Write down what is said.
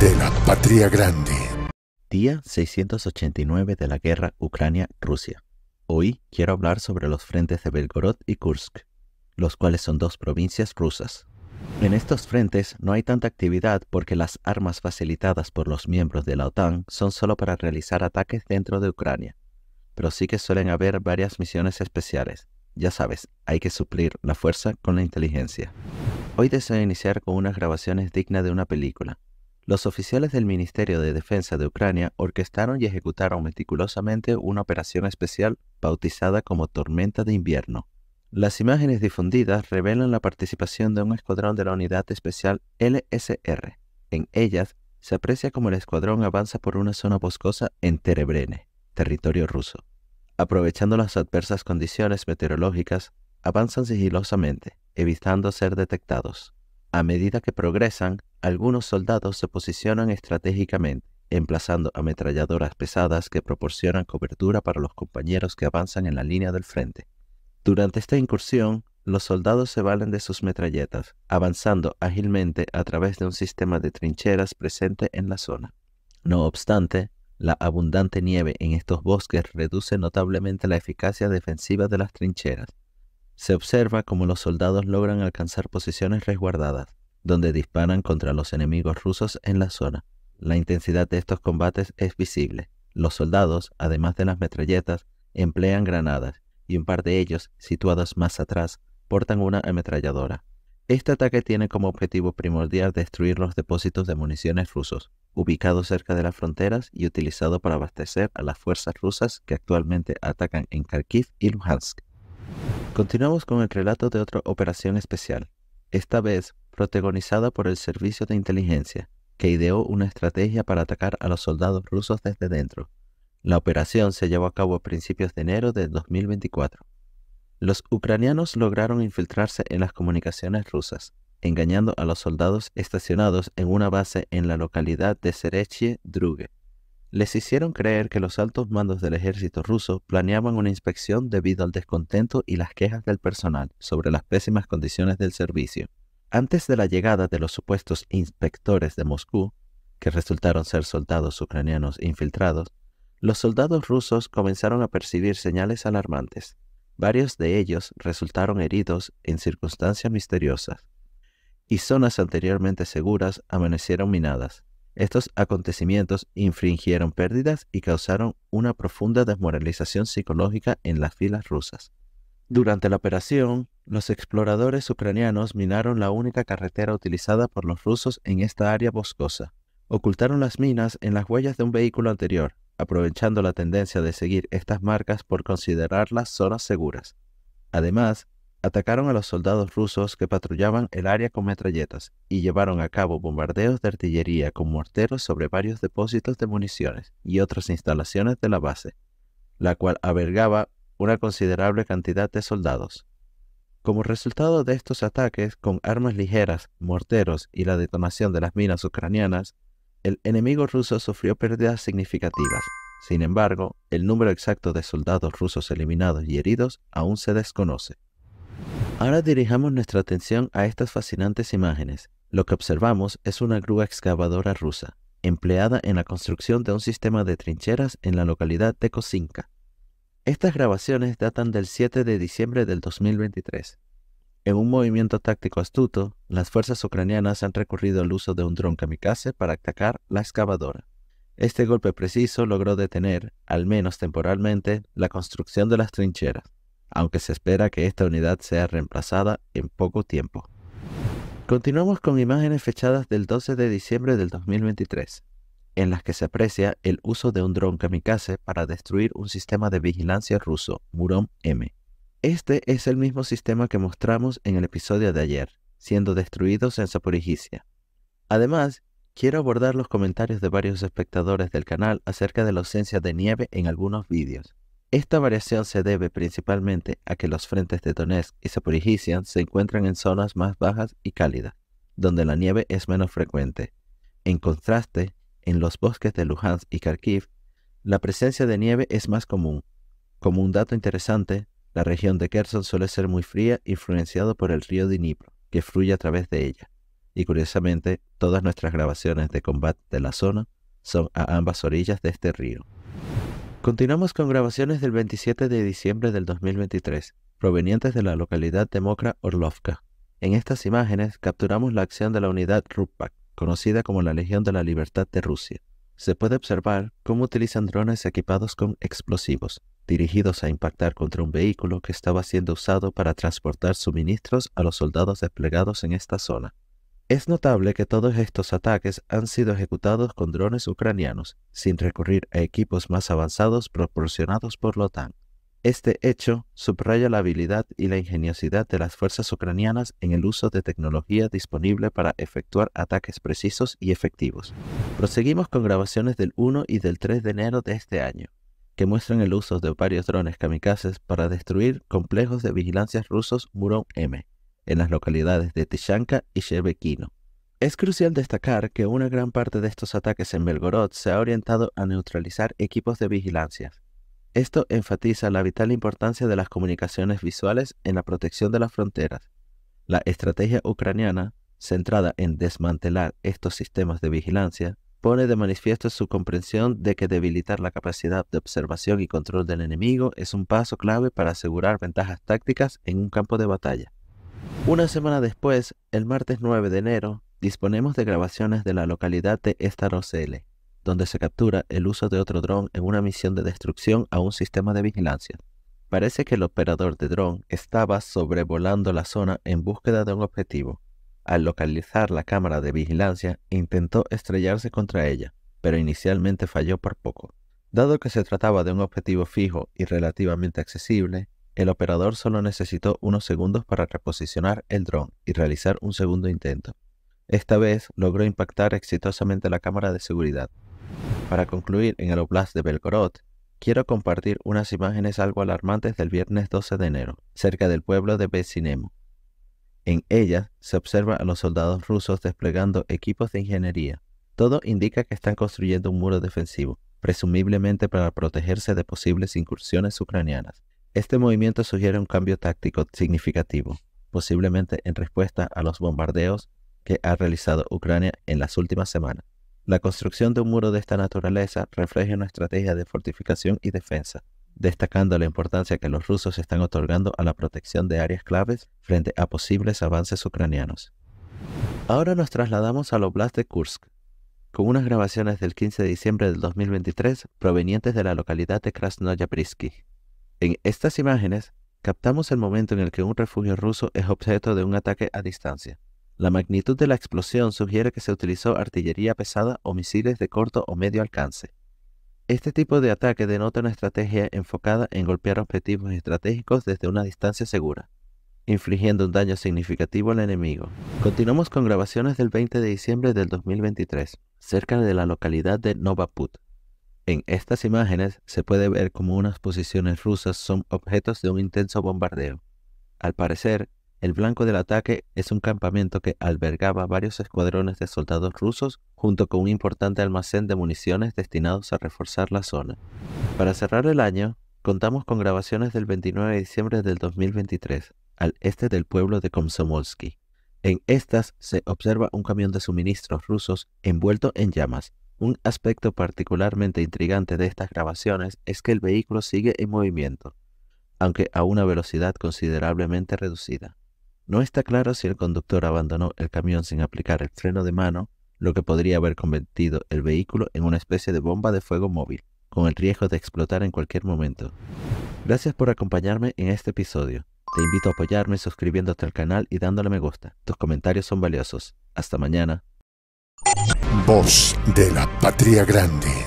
de la Patria Grande. Día 689 de la guerra Ucrania-Rusia. Hoy quiero hablar sobre los frentes de Belgorod y Kursk, los cuales son dos provincias rusas. En estos frentes no hay tanta actividad porque las armas facilitadas por los miembros de la OTAN son solo para realizar ataques dentro de Ucrania, pero sí que suelen haber varias misiones especiales. Ya sabes, hay que suplir la fuerza con la inteligencia. Hoy deseo iniciar con unas grabaciones dignas de una película, los oficiales del Ministerio de Defensa de Ucrania orquestaron y ejecutaron meticulosamente una operación especial bautizada como Tormenta de Invierno. Las imágenes difundidas revelan la participación de un escuadrón de la Unidad Especial LSR. En ellas se aprecia cómo el escuadrón avanza por una zona boscosa en Terebrene, territorio ruso. Aprovechando las adversas condiciones meteorológicas, avanzan sigilosamente, evitando ser detectados. A medida que progresan, algunos soldados se posicionan estratégicamente, emplazando ametralladoras pesadas que proporcionan cobertura para los compañeros que avanzan en la línea del frente. Durante esta incursión, los soldados se valen de sus metralletas, avanzando ágilmente a través de un sistema de trincheras presente en la zona. No obstante, la abundante nieve en estos bosques reduce notablemente la eficacia defensiva de las trincheras, se observa cómo los soldados logran alcanzar posiciones resguardadas, donde disparan contra los enemigos rusos en la zona. La intensidad de estos combates es visible. Los soldados, además de las metralletas, emplean granadas, y un par de ellos, situados más atrás, portan una ametralladora. Este ataque tiene como objetivo primordial destruir los depósitos de municiones rusos, ubicados cerca de las fronteras y utilizado para abastecer a las fuerzas rusas que actualmente atacan en Kharkiv y Luhansk. Continuamos con el relato de otra operación especial, esta vez protagonizada por el Servicio de Inteligencia, que ideó una estrategia para atacar a los soldados rusos desde dentro. La operación se llevó a cabo a principios de enero de 2024. Los ucranianos lograron infiltrarse en las comunicaciones rusas, engañando a los soldados estacionados en una base en la localidad de Serechie Druge, les hicieron creer que los altos mandos del ejército ruso planeaban una inspección debido al descontento y las quejas del personal sobre las pésimas condiciones del servicio. Antes de la llegada de los supuestos inspectores de Moscú, que resultaron ser soldados ucranianos infiltrados, los soldados rusos comenzaron a percibir señales alarmantes. Varios de ellos resultaron heridos en circunstancias misteriosas, y zonas anteriormente seguras amanecieron minadas. Estos acontecimientos infringieron pérdidas y causaron una profunda desmoralización psicológica en las filas rusas. Durante la operación, los exploradores ucranianos minaron la única carretera utilizada por los rusos en esta área boscosa. Ocultaron las minas en las huellas de un vehículo anterior, aprovechando la tendencia de seguir estas marcas por considerarlas zonas seguras. Además, atacaron a los soldados rusos que patrullaban el área con metralletas y llevaron a cabo bombardeos de artillería con morteros sobre varios depósitos de municiones y otras instalaciones de la base, la cual albergaba una considerable cantidad de soldados. Como resultado de estos ataques con armas ligeras, morteros y la detonación de las minas ucranianas, el enemigo ruso sufrió pérdidas significativas. Sin embargo, el número exacto de soldados rusos eliminados y heridos aún se desconoce. Ahora dirijamos nuestra atención a estas fascinantes imágenes. Lo que observamos es una grúa excavadora rusa, empleada en la construcción de un sistema de trincheras en la localidad de Kosinka. Estas grabaciones datan del 7 de diciembre del 2023. En un movimiento táctico astuto, las fuerzas ucranianas han recurrido al uso de un dron kamikaze para atacar la excavadora. Este golpe preciso logró detener, al menos temporalmente, la construcción de las trincheras aunque se espera que esta unidad sea reemplazada en poco tiempo. Continuamos con imágenes fechadas del 12 de diciembre del 2023, en las que se aprecia el uso de un dron kamikaze para destruir un sistema de vigilancia ruso, Murom M. Este es el mismo sistema que mostramos en el episodio de ayer, siendo destruidos en Saporigicia. Además, quiero abordar los comentarios de varios espectadores del canal acerca de la ausencia de nieve en algunos vídeos. Esta variación se debe principalmente a que los frentes de Donetsk y Zaporizhzhia se encuentran en zonas más bajas y cálidas, donde la nieve es menos frecuente. En contraste, en los bosques de Luhansk y Kharkiv, la presencia de nieve es más común. Como un dato interesante, la región de Kherson suele ser muy fría, influenciado por el río Dnipro, que fluye a través de ella. Y curiosamente, todas nuestras grabaciones de combate de la zona son a ambas orillas de este río. Continuamos con grabaciones del 27 de diciembre del 2023, provenientes de la localidad de Mokra Orlovka. En estas imágenes capturamos la acción de la unidad Rupak, conocida como la Legión de la Libertad de Rusia. Se puede observar cómo utilizan drones equipados con explosivos, dirigidos a impactar contra un vehículo que estaba siendo usado para transportar suministros a los soldados desplegados en esta zona. Es notable que todos estos ataques han sido ejecutados con drones ucranianos, sin recurrir a equipos más avanzados proporcionados por la OTAN. Este hecho subraya la habilidad y la ingeniosidad de las fuerzas ucranianas en el uso de tecnología disponible para efectuar ataques precisos y efectivos. Proseguimos con grabaciones del 1 y del 3 de enero de este año, que muestran el uso de varios drones kamikazes para destruir complejos de vigilancia rusos Muron M en las localidades de Tishanka y Shevekino. Es crucial destacar que una gran parte de estos ataques en Belgorod se ha orientado a neutralizar equipos de vigilancia. Esto enfatiza la vital importancia de las comunicaciones visuales en la protección de las fronteras. La estrategia ucraniana, centrada en desmantelar estos sistemas de vigilancia, pone de manifiesto su comprensión de que debilitar la capacidad de observación y control del enemigo es un paso clave para asegurar ventajas tácticas en un campo de batalla. Una semana después, el martes 9 de enero, disponemos de grabaciones de la localidad de Estarosele, donde se captura el uso de otro dron en una misión de destrucción a un sistema de vigilancia. Parece que el operador de dron estaba sobrevolando la zona en búsqueda de un objetivo. Al localizar la cámara de vigilancia, intentó estrellarse contra ella, pero inicialmente falló por poco. Dado que se trataba de un objetivo fijo y relativamente accesible, el operador solo necesitó unos segundos para reposicionar el dron y realizar un segundo intento. Esta vez logró impactar exitosamente la cámara de seguridad. Para concluir en el Oblast de Belgorod, quiero compartir unas imágenes algo alarmantes del viernes 12 de enero, cerca del pueblo de Besinemo. En ellas se observa a los soldados rusos desplegando equipos de ingeniería. Todo indica que están construyendo un muro defensivo, presumiblemente para protegerse de posibles incursiones ucranianas. Este movimiento sugiere un cambio táctico significativo, posiblemente en respuesta a los bombardeos que ha realizado Ucrania en las últimas semanas. La construcción de un muro de esta naturaleza refleja una estrategia de fortificación y defensa, destacando la importancia que los rusos están otorgando a la protección de áreas claves frente a posibles avances ucranianos. Ahora nos trasladamos al Oblast de Kursk, con unas grabaciones del 15 de diciembre del 2023 provenientes de la localidad de Krasnoyabrysky. En estas imágenes captamos el momento en el que un refugio ruso es objeto de un ataque a distancia. La magnitud de la explosión sugiere que se utilizó artillería pesada o misiles de corto o medio alcance. Este tipo de ataque denota una estrategia enfocada en golpear objetivos estratégicos desde una distancia segura, infligiendo un daño significativo al enemigo. Continuamos con grabaciones del 20 de diciembre del 2023, cerca de la localidad de Novaput. En estas imágenes se puede ver como unas posiciones rusas son objetos de un intenso bombardeo. Al parecer, el blanco del ataque es un campamento que albergaba varios escuadrones de soldados rusos junto con un importante almacén de municiones destinados a reforzar la zona. Para cerrar el año, contamos con grabaciones del 29 de diciembre del 2023, al este del pueblo de Komsomolsky. En estas se observa un camión de suministros rusos envuelto en llamas, un aspecto particularmente intrigante de estas grabaciones es que el vehículo sigue en movimiento, aunque a una velocidad considerablemente reducida. No está claro si el conductor abandonó el camión sin aplicar el freno de mano, lo que podría haber convertido el vehículo en una especie de bomba de fuego móvil, con el riesgo de explotar en cualquier momento. Gracias por acompañarme en este episodio. Te invito a apoyarme suscribiéndote al canal y dándole me gusta. Tus comentarios son valiosos. Hasta mañana. Voz de la Patria Grande.